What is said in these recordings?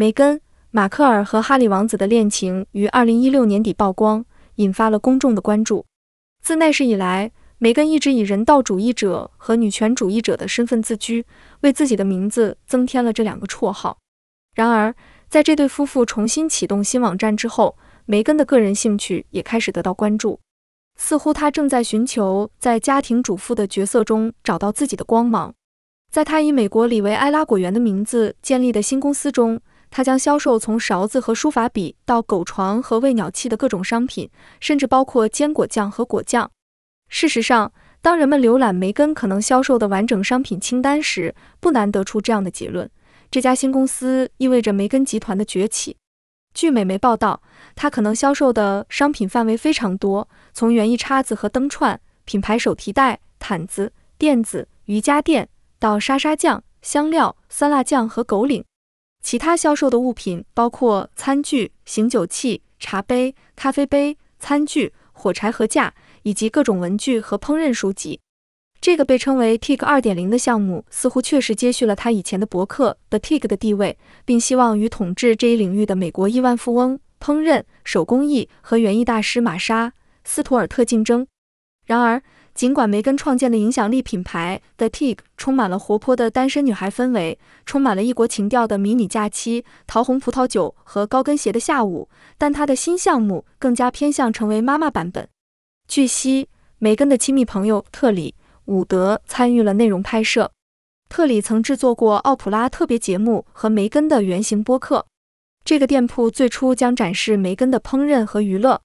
梅根·马克尔和哈里王子的恋情于二零一六年底曝光，引发了公众的关注。自那时以来，梅根一直以人道主义者和女权主义者的身份自居，为自己的名字增添了这两个绰号。然而，在这对夫妇重新启动新网站之后，梅根的个人兴趣也开始得到关注。似乎她正在寻求在家庭主妇的角色中找到自己的光芒。在她以美国里维埃拉果园的名字建立的新公司中。他将销售从勺子和书法笔到狗床和喂鸟器的各种商品，甚至包括坚果酱和果酱。事实上，当人们浏览梅根可能销售的完整商品清单时，不难得出这样的结论：这家新公司意味着梅根集团的崛起。据美媒报道，他可能销售的商品范围非常多，从园艺叉子和灯串、品牌手提袋、毯子、垫子、瑜伽垫，到沙沙酱、香料、酸辣酱和狗领。其他销售的物品包括餐具、醒酒器、茶杯、咖啡杯、餐具、火柴盒架，以及各种文具和烹饪书籍。这个被称为 Tik 二点零的项目似乎确实接续了他以前的博客 The Tik 的地位，并希望与统治这一领域的美国亿万富翁、烹饪手工艺和园艺大师玛莎·斯图尔特竞争。然而，尽管梅根创建的影响力品牌 The Tig 充满了活泼的单身女孩氛围，充满了异国情调的迷你假期、桃红葡萄酒和高跟鞋的下午，但她的新项目更加偏向成为妈妈版本。据悉，梅根的亲密朋友特里·伍德参与了内容拍摄。特里曾制作过奥普拉特别节目和梅根的原型播客。这个店铺最初将展示梅根的烹饪和娱乐。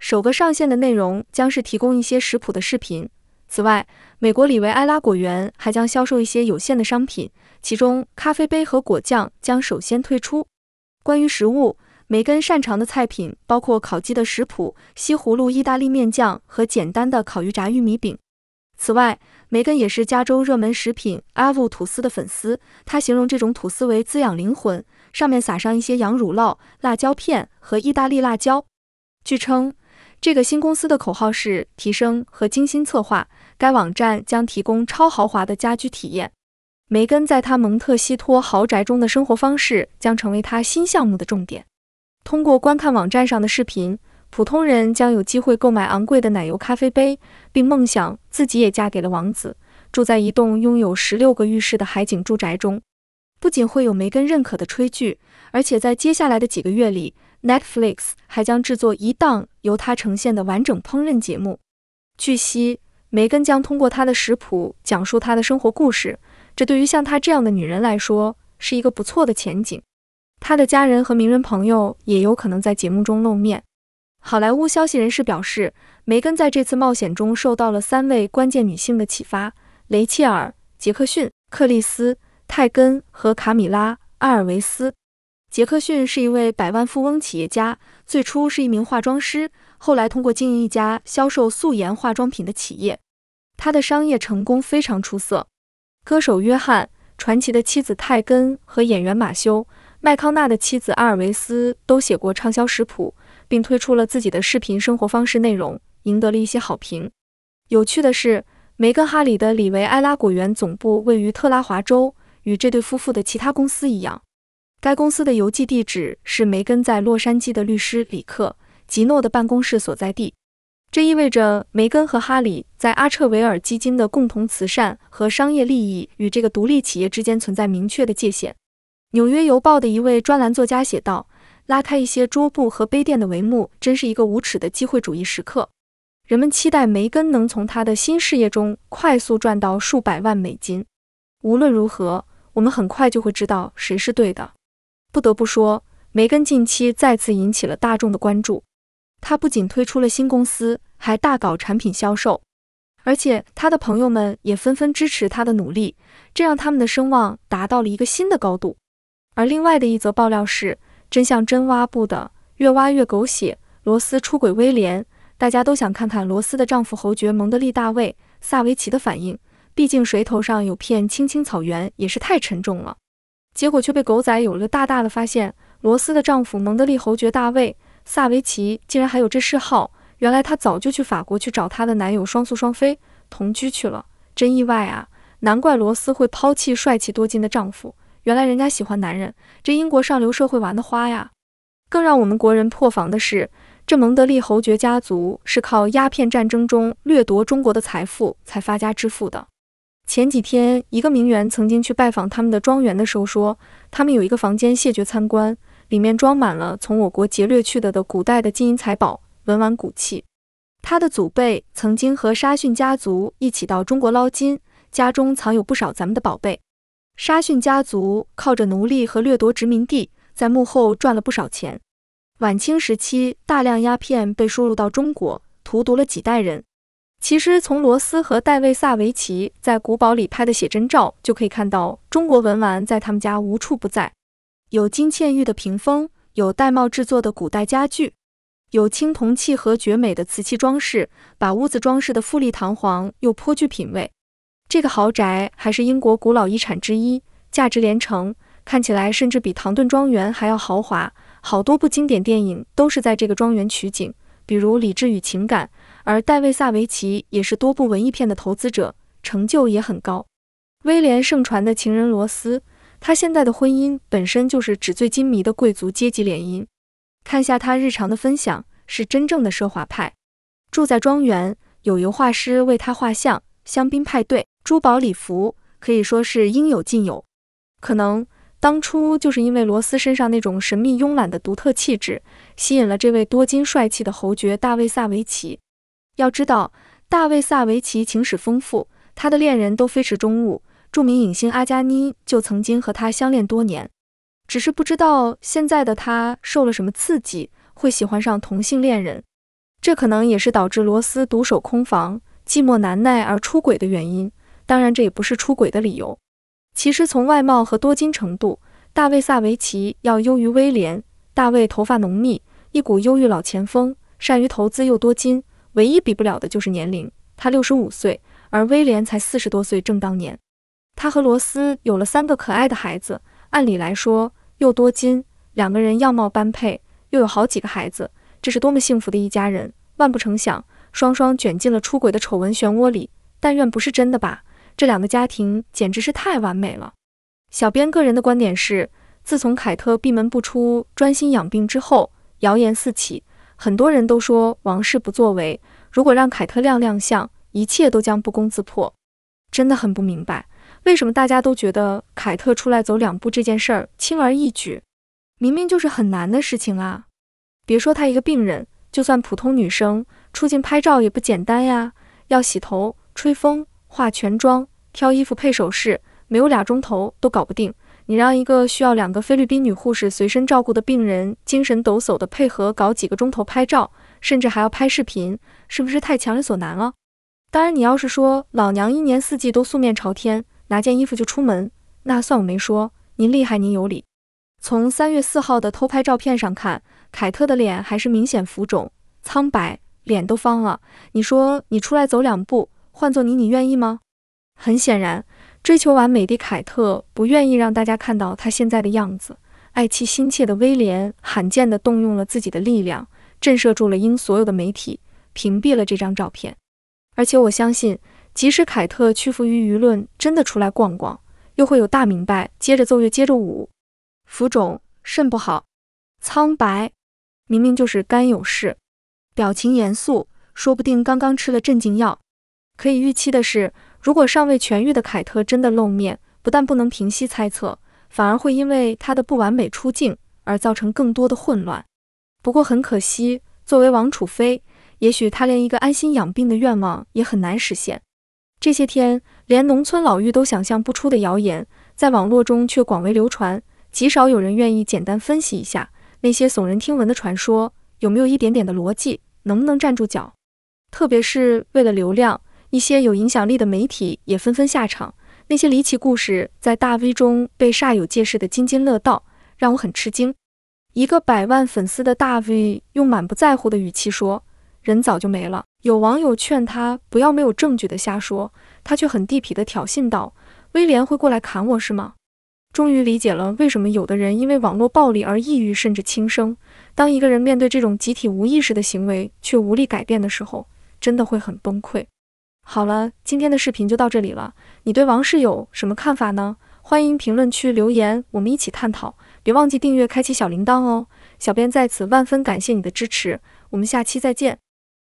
首个上线的内容将是提供一些食谱的视频。此外，美国里维埃拉果园还将销售一些有限的商品，其中咖啡杯和果酱将首先推出。关于食物，梅根擅长的菜品包括烤鸡的食谱、西葫芦意大利面酱和简单的烤鱼炸玉米饼。此外，梅根也是加州热门食品 a v 吐司的粉丝，他形容这种吐司为滋养灵魂，上面撒上一些羊乳酪、辣椒片和意大利辣椒。据称。这个新公司的口号是“提升和精心策划”。该网站将提供超豪华的家居体验。梅根在他蒙特西托豪宅中的生活方式将成为他新项目的重点。通过观看网站上的视频，普通人将有机会购买昂贵的奶油咖啡杯，并梦想自己也嫁给了王子，住在一栋拥有十六个浴室的海景住宅中。不仅会有梅根认可的炊具，而且在接下来的几个月里。Netflix 还将制作一档由她呈现的完整烹饪节目。据悉，梅根将通过她的食谱讲述她的生活故事，这对于像她这样的女人来说是一个不错的前景。她的家人和名人朋友也有可能在节目中露面。好莱坞消息人士表示，梅根在这次冒险中受到了三位关键女性的启发：雷切尔·杰克逊、克里斯·泰根和卡米拉·阿尔维斯。杰克逊是一位百万富翁企业家，最初是一名化妆师，后来通过经营一家销售素颜化妆品的企业，他的商业成功非常出色。歌手约翰传奇的妻子泰根和演员马修麦康纳的妻子阿尔维斯都写过畅销食谱，并推出了自己的视频生活方式内容，赢得了一些好评。有趣的是，梅根哈里的里维埃拉果园总部位于特拉华州，与这对夫妇的其他公司一样。该公司的邮寄地址是梅根在洛杉矶的律师里克吉诺的办公室所在地。这意味着梅根和哈里在阿彻维尔基金的共同慈善和商业利益与这个独立企业之间存在明确的界限。纽约邮报的一位专栏作家写道：“拉开一些桌布和杯垫的帷幕，真是一个无耻的机会主义时刻。”人们期待梅根能从他的新事业中快速赚到数百万美金。无论如何，我们很快就会知道谁是对的。不得不说，梅根近期再次引起了大众的关注。他不仅推出了新公司，还大搞产品销售，而且他的朋友们也纷纷支持他的努力，这让他们的声望达到了一个新的高度。而另外的一则爆料是，真相真挖不的，越挖越狗血。罗斯出轨威廉，大家都想看看罗斯的丈夫侯爵蒙德利大卫·萨维奇的反应，毕竟谁头上有片青青草原也是太沉重了。结果却被狗仔有了个大大的发现，罗斯的丈夫蒙德利侯爵大卫·萨维奇竟然还有这嗜好。原来他早就去法国去找他的男友双宿双飞同居去了，真意外啊！难怪罗斯会抛弃帅气多金的丈夫，原来人家喜欢男人，这英国上流社会玩的花呀！更让我们国人破防的是，这蒙德利侯爵家族是靠鸦片战争中掠夺中国的财富才发家致富的。前几天，一个名媛曾经去拜访他们的庄园的时候说，他们有一个房间谢绝参观，里面装满了从我国劫掠去的的古代的金银财宝、文玩古器。他的祖辈曾经和沙逊家族一起到中国捞金，家中藏有不少咱们的宝贝。沙逊家族靠着奴隶和掠夺殖民地，在幕后赚了不少钱。晚清时期，大量鸦片被输入到中国，荼毒了几代人。其实，从罗斯和戴维萨维奇在古堡里拍的写真照就可以看到，中国文玩在他们家无处不在。有金嵌玉的屏风，有玳瑁制作的古代家具，有青铜器和绝美的瓷器装饰，把屋子装饰的富丽堂皇又颇具品味。这个豪宅还是英国古老遗产之一，价值连城，看起来甚至比唐顿庄园还要豪华。好多部经典电影都是在这个庄园取景，比如《理智与情感》。而大卫·萨维奇也是多部文艺片的投资者，成就也很高。威廉盛传的情人罗斯，他现在的婚姻本身就是纸醉金迷的贵族阶级联姻。看下他日常的分享，是真正的奢华派，住在庄园，有油画师为他画像，香槟派对，珠宝礼服，可以说是应有尽有。可能当初就是因为罗斯身上那种神秘慵懒的独特气质，吸引了这位多金帅气的侯爵大卫·萨维奇。要知道，大卫萨维奇情史丰富，他的恋人都非池中物。著名影星阿加尼就曾经和他相恋多年，只是不知道现在的他受了什么刺激，会喜欢上同性恋人。这可能也是导致罗斯独守空房、寂寞难耐而出轨的原因。当然，这也不是出轨的理由。其实从外貌和多金程度，大卫萨维奇要优于威廉。大卫头发浓密，一股忧郁老前锋，善于投资又多金。唯一比不了的就是年龄，他六十五岁，而威廉才四十多岁，正当年。他和罗斯有了三个可爱的孩子，按理来说又多金，两个人样貌般配，又有好几个孩子，这是多么幸福的一家人！万不成想，双双卷进了出轨的丑闻漩涡里。但愿不是真的吧？这两个家庭简直是太完美了。小编个人的观点是，自从凯特闭门不出，专心养病之后，谣言四起。很多人都说王室不作为，如果让凯特亮亮相，一切都将不攻自破。真的很不明白，为什么大家都觉得凯特出来走两步这件事儿轻而易举？明明就是很难的事情啊！别说她一个病人，就算普通女生出镜拍照也不简单呀。要洗头、吹风、化全妆、挑衣服配首饰，没有俩钟头都搞不定。你让一个需要两个菲律宾女护士随身照顾的病人精神抖擞地配合搞几个钟头拍照，甚至还要拍视频，是不是太强人所难了？当然，你要是说老娘一年四季都素面朝天，拿件衣服就出门，那算我没说。您厉害，您有理。从三月四号的偷拍照片上看，凯特的脸还是明显浮肿、苍白，脸都方了。你说你出来走两步，换做你，你愿意吗？很显然。追求完美的凯特不愿意让大家看到她现在的样子，爱妻心切的威廉罕见地动用了自己的力量，震慑住了英所有的媒体，屏蔽了这张照片。而且我相信，即使凯特屈服于舆论，真的出来逛逛，又会有大明白。接着奏乐，接着舞，浮肿，肾不好，苍白，明明就是肝有事，表情严肃，说不定刚刚吃了镇静药。可以预期的是。如果尚未痊愈的凯特真的露面，不但不能平息猜测，反而会因为她的不完美出镜而造成更多的混乱。不过很可惜，作为王楚飞，也许他连一个安心养病的愿望也很难实现。这些天，连农村老妪都想象不出的谣言，在网络中却广为流传，极少有人愿意简单分析一下那些耸人听闻的传说有没有一点点的逻辑，能不能站住脚。特别是为了流量。一些有影响力的媒体也纷纷下场，那些离奇故事在大 V 中被煞有介事的津津乐道，让我很吃惊。一个百万粉丝的大 V 用满不在乎的语气说：“人早就没了。”有网友劝他不要没有证据的瞎说，他却很地痞的挑衅道：“威廉会过来砍我是吗？”终于理解了为什么有的人因为网络暴力而抑郁甚至轻生。当一个人面对这种集体无意识的行为却无力改变的时候，真的会很崩溃。好了，今天的视频就到这里了。你对王室有什么看法呢？欢迎评论区留言，我们一起探讨。别忘记订阅、开启小铃铛哦！小编在此万分感谢你的支持，我们下期再见。